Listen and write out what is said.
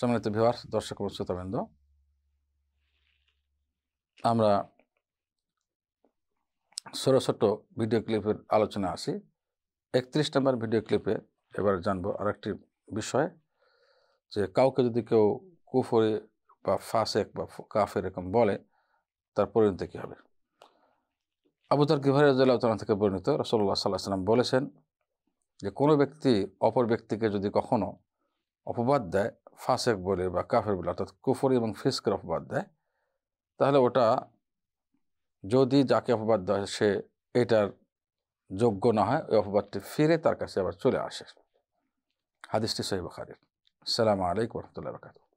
সম্মানিত ভিওয়ার দর্শক এবং শ্রোতাবৃন্দ আমরা ছোটো ছোটো ভিডিও ক্লিপের আলোচনা আসি একত্রিশ নম্বর ভিডিও ক্লিপে এবার জানবো আরেকটি বিষয় যে কাউকে যদি কেউ কুফরে বা ফাসেক বা কাফের এরকম বলে তার পরিণতি কী হবে জেলা গিভারিয়াজ্লাহ থেকে পরিণত রসল্লা সাল্লাহ সাল্লাম বলেছেন যে কোনো ব্যক্তি অপর ব্যক্তিকে যদি কখনো অপবাদ দেয় ফাসেক বলে বা কাফের বলে অর্থাৎ কুফরি এবং ফিসকের অপবাদ দেয় তাহলে ওটা যদি যাকে অপবাদ দেয় সে এটার যোগ্য না হয় ওই অপবাদটি ফিরে তার কাছে আবার চলে আসে হাদিসটি সহি সালাম সালামু আলাইকুম রহমতুল্লাহ বরকাতু